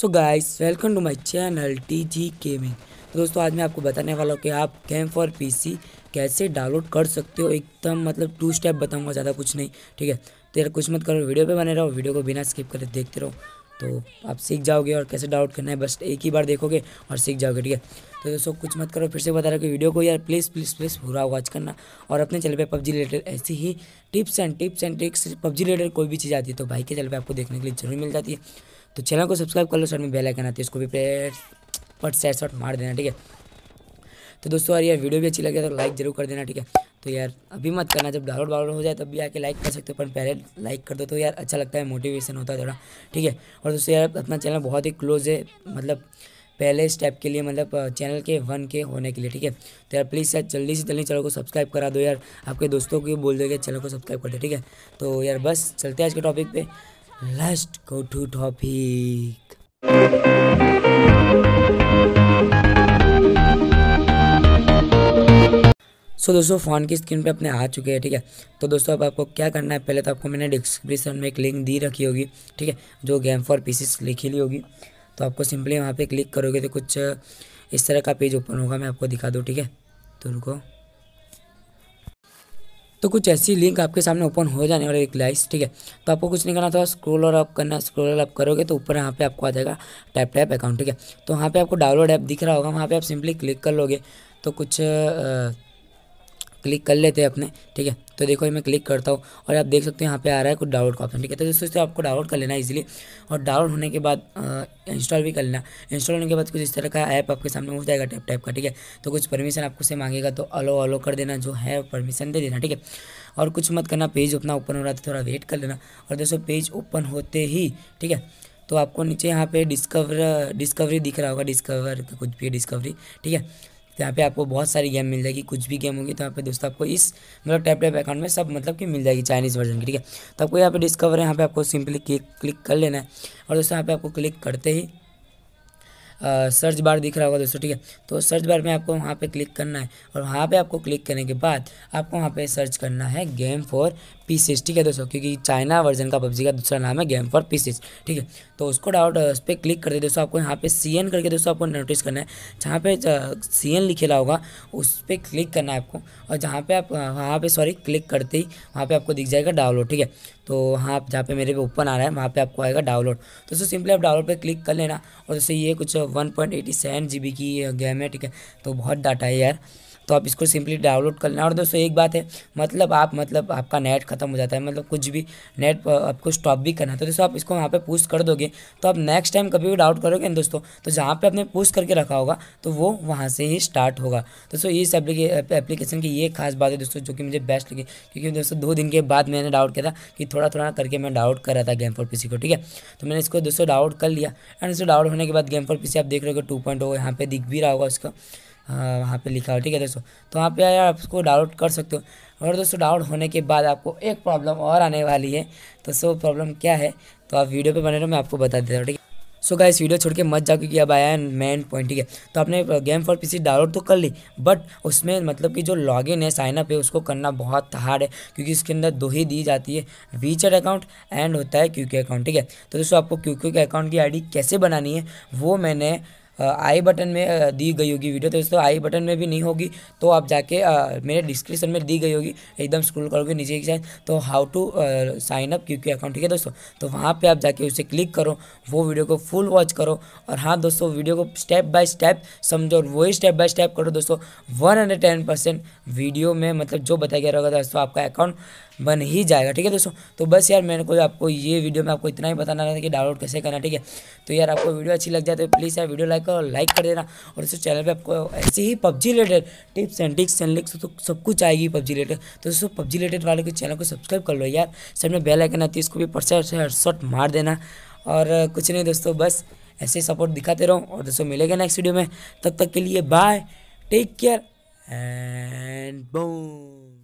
so guys welcome to my channel T G gaming दोस्तों आज मैं आपको बताने वाला हूँ कि आप गेम फॉर पीसी कैसे डाउनलोड कर सकते हो एकदम मतलब टू स्टेप बताऊँगा ज़्यादा कुछ नहीं ठीक है तो यार कुछ मत करो वीडियो पे बने रहो वीडियो को बिना स्किप करे देखते रहो तो आप सीख जाओगे और कैसे डाउनलोड करना है बस एक ही बार देखोगे और सीख जाओगे ठीक है तो दोस्तों कुछ मत करो फिर से बता रहा कि वीडियो को यार प्लीज़ प्लीज़ प्लीज़ पूरा वॉच करना और अपने चैनल पे पबजी रिलेटेड ऐसी ही tips and tips and tricks PUBG related कोई भी चीज़ आती है तो भाई के चैनल पे आपको देखने के लिए जरूर मिल जाती है तो चैनल को सब्सक्राइब कर लो साथ में बेल आइकन आती है उसको भी पट सेट शॉट मार देना ठीक है तो दोस्तों यार यार वीडियो भी अच्छी लगे तो लाइक जरूर कर देना ठीक है तो यार अभी मत करना जब डाउनलोड वाउनलोड हो जाए तब भी आके लाइक कर सकते हो पर पहले लाइक कर दो तो यार अच्छा लगता है मोटिवेशन होता है थोड़ा ठीक है और दोस्तों यार अपना चैनल बहुत ही क्लोज है मतलब पहले स्टेप के लिए मतलब चैनल के वन के होने के लिए ठीक है तो यार प्लीज़ यार जल्दी से जल्दी चैनल को सब्सक्राइब करा दो यार आपके दोस्तों को भी बोल दो कि चैनल को सब्सक्राइब कर दो ठीक है तो यार बस चलते हैं आज के टॉपिक पे let's go to topic so so, दोस्तों फ़ोन की स्क्रीन पे अपने आ चुके हैं ठीक है तो दोस्तों अब आपको क्या करना है पहले तो आपको मैंने डिस्क्रिप्शन में एक लिंक दी रखी होगी ठीक है जो गेम फॉर पीसीस लिखी ली होगी तो आपको सिंपली वहाँ पे क्लिक करोगे तो कुछ इस तरह का पेज ओपन होगा मैं आपको दिखा दूँ ठीक है तो रुको तो कुछ ऐसी लिंक आपके सामने ओपन हो जाने वाली एक लाइस ठीक है तो आपको कुछ नहीं करना था स्क्रोल और अप करना स्क्रोल अप करोगे तो ऊपर यहाँ पे आपको आ जाएगा टैप टैप अकाउंट ठीक है तो वहाँ पे आपको डाउनलोड ऐप दिख रहा होगा वहाँ पे आप सिंपली क्लिक कर लोगे तो कुछ आ, क्लिक कर लेते हैं अपने ठीक है तो देखो मैं क्लिक करता हूँ और आप देख सकते हो यहाँ पे आ रहा है कुछ डाउनलोड का ऑप्शन ठीक है तो दोस्तों आपको डाउनलोड कर लेना इजीली और डाउनलोड होने के बाद इंस्टॉल भी कर लेना इंस्टॉल होने के बाद कुछ इस तरह का ऐप आपके सामने हो जाएगा टैप टाइप का ठीक है तो कुछ परमिशन आपको से मांगेगा तो अलो अलो कर देना जो है परमिशन दे देना ठीक है और कुछ मत करना पेज अपना ओपन हो रहा था थोड़ा वेट कर लेना और दोस्तों पेज ओपन होते ही ठीक है तो आपको नीचे यहाँ पे डिस्कवर डिस्कवरी दिख रहा होगा डिस्कवर कुछ भी डिस्कवरी ठीक है यहाँ पे आपको बहुत सारी गेम मिल जाएगी कुछ भी गेम होगी तो यहाँ पे दोस्तों आपको इस मतलब टैप टैप अकाउंट में सब मतलब कि मिल जाएगी चाइनीज़ वर्जन की ठीक है तो आपको यहाँ पे डिस्कवर है यहाँ पे आपको सिंपली क्लिक क्लिक कर लेना है और दोस्तों यहाँ पे आपको क्लिक करते ही सर्च बार दिख रहा होगा दोस्तों ठीक है तो सर्च बार में आपको वहाँ पर क्लिक करना है और वहाँ पर आपको क्लिक करने के बाद आपको वहाँ पे सर्च करना है गेम फॉर पी सिक्स ठीक है दोस्तों क्योंकि चाइना वर्जन का पबजी का दूसरा नाम है गेम फॉर पी सिक्स ठीक है तो उसको डाउट उस पर क्लिक कर दे दोस्तों आपको यहाँ पे सी एन करके दोस्तों आपको नोटिस करना है जहाँ पे सी एन लिखेला होगा उस पर क्लिक करना है आपको और जहाँ पे आप वहाँ पे सॉरी क्लिक करते ही वहाँ पे आपको दिख जाएगा डाउनलोड ठीक है तो वहाँ जहाँ पे मेरे पे ओपन आ रहा है वहाँ पे आपको आएगा डाउनलोड तो दोस्तों सिंपली आप डाउनलोड पे क्लिक कर लेना और जैसे ये कुछ one point eighty seven G B की गेम है ठीक है तो बहुत डाटा है यार तो आप इसको सिंपली डाउनलोड कर लेना और दोस्तों एक बात है मतलब आप मतलब आपका नेट खत्म हो जाता है मतलब कुछ भी नेट आपको स्टॉप भी करना तो दोस्तों आप इसको वहाँ पर पूस्ट कर दोगे तो आप नेक्स्ट टाइम कभी भी डाउट करोगे ना दोस्तों तो जहाँ पर आपने पूस्ट करके रखा होगा तो वो वहाँ से ही स्टार्ट होगा दोस्तों इस एप्लीकेशन की ये खास बात है दोस्तों जो कि मुझे बेस्ट लगी क्योंकि दोस्तों दो दिन के बाद मैंने डाउट किया था कि थोड़ा थोड़ा करके मैं डाउट कर रहा था गेम फॉर पी को ठीक है तो मैंने इसको दोस्तों डाउट कर लिया एंड इसको डाउट होने के बाद गेम फॉर पी आप देख रहे हो टू पॉइंट oh यहाँ पे दिख भी रहा होगा उसका हाँ, वहाँ पे लिखा हो ठीक है दोस्तों तो वहाँ पे यार आप उसको डाउनलोड कर सकते हो और दोस्तों डाउनलोड होने के बाद आपको एक प्रॉब्लम और आने वाली है तो सो प्रॉब्लम क्या है तो आप वीडियो पे बने रहो मैं आपको बता देता हूँ ठीक है सो गाइस इस वीडियो छोड़ के मत जाओ क्योंकि अब आया है मेन पॉइंट ठीक है तो आपने गेम फॉर पीसी डाउनलोड तो कर ली बट उसमें मतलब कि जो लॉगिन है साइनअप है उसको करना बहुत हार्ड है क्योंकि इसके अंदर दो ही दी जाती है वीचर अकाउंट एंड होता है क्यूके अकाउंट ठीक है तो दोस्तों आपको क्यूके अकाउंट की आईडी कैसे बनानी है वो मैंने आई बटन में दी गई होगी वीडियो तो दोस्तों आई बटन में भी नहीं होगी तो आप जाके मेरे डिस्क्रिप्शन में दी गई होगी एकदम स्क्रोल करोगे नीचे की साइड तो how to sign up Q K account ठीक है दोस्तों तो वहाँ पर आप जाके उसे क्लिक करो वो वीडियो को फुल वॉच करो और हाँ दोस्तों वीडियो को स्टेप बाय स्टेप समझो और वही स्टेप बाय स्टेप करो दोस्तों one hundred ten percent video में मतलब जो बताया गया होगा दोस्तों आपका अकाउंट बन ही जाएगा ठीक है दोस्तों तो बस यार मैंने को आपको ये वीडियो में आपको इतना ही बताना था कि डाउनलोड कैसे करना ठीक है तो यार आपको वीडियो अच्छी लग जाए तो प्लीज़ यार वीडियो लाइक का लाइक कर देना और इस चैनल पे आपको ऐसे ही PUBG related tips and tricks and licks तो सब कुछ आएगी पबजी रिलेटेड तो दोस्तों पबजी रिलेटेड वाले के चैनल को सब्सक्राइब कर लो यार सब में बेल आइकन आती है इसको भी परसेंट शॉट मार देना और कुछ नहीं दोस्तों बस ऐसे ही सपोर्ट दिखाते रहो और दोस्तों मिलेगा नेक्स्ट वीडियो में तब तक, के लिए bye take care and boom